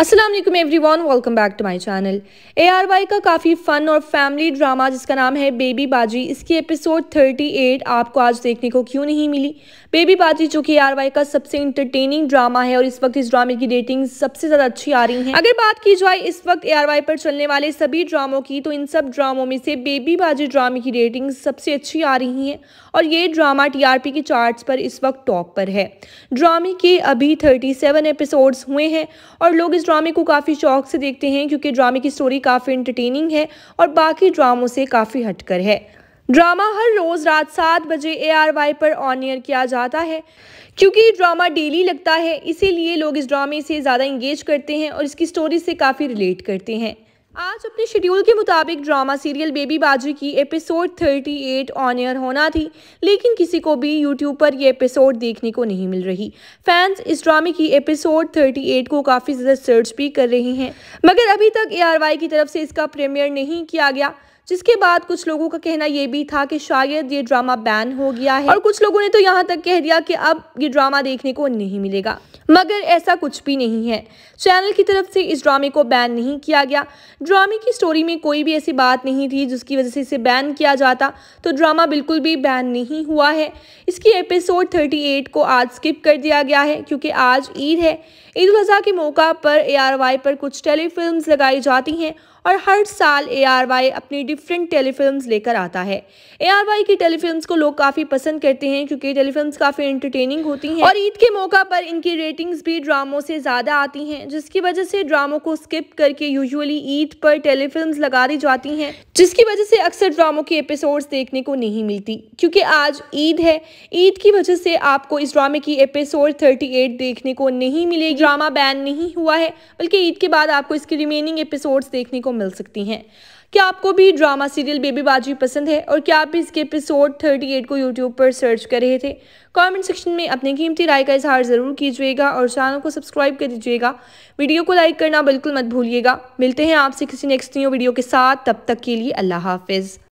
Aslam everyone welcome back to my channel A R Y का काफ़ी फ़न और family drama जिसका नाम है बेबी बाजी इसकी एपिसोड 38 आपको आज देखने को क्यों नहीं मिली बेबी बाजी जो कि ए आर वाई का सबसे इंटरटेनिंग ड्रामा है और इस वक्त इस ड्रामे की रेटिंग सबसे ज़्यादा अच्छी आ रही है अगर बात की जाए इस वक्त ए आर वाई पर चलने वाले सभी ड्रामों की तो इन सब ड्रामों में से बेबी बाजी ड्रामे की रेटिंग सबसे अच्छी आ रही है और ये ड्रामा टी आर पी के चार्ट पर इस वक्त टॉप पर है ड्रामे के अभी थर्टी सेवन एपिसोड्स हुए हैं और लोग इस ड्रामे को काफ़ी शौक से देखते हैं क्योंकि ड्रामे की स्टोरी काफ़ी इंटरटेनिंग है और बाकी ड्रामों से काफ़ी हटकर है ड्रामा हर रोज़ रात सात बजे ए आर वाई पर ऑन एयर किया जाता है क्योंकि ड्रामा डेली लगता है इसीलिए लोग इस ड्रामे से ज़्यादा इंगेज करते हैं और इसकी स्टोरी से काफ़ी रिलेट करते हैं आज अपने शेड्यूल के मुताबिक ड्रामा सीरियल बेबी बाजी की एपिसोड 38 एट ऑन एयर होना थी लेकिन किसी को भी यूट्यूब पर यह एपिसोड देखने को नहीं मिल रही फैंस इस ड्रामे की एपिसोड 38 को काफ़ी ज़्यादा सर्च भी कर रहे हैं मगर अभी तक ए की तरफ से इसका प्रीमियर नहीं किया गया जिसके बाद कुछ लोगों का कहना यह भी था कि शायद ये ड्रामा बैन हो गया है और कुछ लोगों ने तो यहाँ तक कह दिया कि अब ये ड्रामा देखने को नहीं मिलेगा मगर ऐसा कुछ भी नहीं है चैनल की तरफ से इस ड्रामे को बैन नहीं किया गया ड्रामे की स्टोरी में कोई भी ऐसी बात नहीं थी जिसकी वजह से इसे बैन किया जाता तो ड्रामा बिल्कुल भी बैन नहीं हुआ है इसकी एपिसोड एट को आज स्किप कर दिया गया है क्योंकि आज ईद है ईद उल के मौका पर ए पर कुछ टेलीफिल्म लगाई जाती हैं और हर साल ए अपनी डिफरेंट टेलीफिल्म लेकर आता है ए की टेलीफिल्म को लोग काफ़ी पसंद करते हैं क्योंकि टेलीफिल्म काफ़ी इंटरटेनिंग होती हैं और ईद के मौका पर इनकी रेटिंग्स भी ड्रामों से ज़्यादा आती हैं जिसकी वजह से ड्रामों को स्किप करके यूजली ईद पर टेलीफिल्म लगा दी जाती है जिसकी वजह से अक्सर ड्रामों के एपिसोड देखने को नहीं मिलती क्योंकि आज ईद है ईद की वजह से आपको इस ड्रामे की एपिसोड एट देखने को नहीं मिलेगी ड्रामा बैन नहीं हुआ है बल्कि ईद के बाद आपको इसके रिमेनिंग एपिसोड देखने को मिल सकती हैं क्या आपको भी ड्रामा सीरियल बेबी बाजी पसंद है और क्या आप भी इसके एपिसोड 38 को यूट्यूब पर सर्च कर रहे थे कमेंट सेक्शन में अपने कीमती राय का इजहार ज़रूर कीजिएगा और चैनल को सब्सक्राइब कर दीजिएगा वीडियो को लाइक करना बिल्कुल मत भूलिएगा मिलते हैं आपसे किसी नेक्स्ट न्यू वीडियो के साथ तब तक के लिए अल्लाह हाफिज़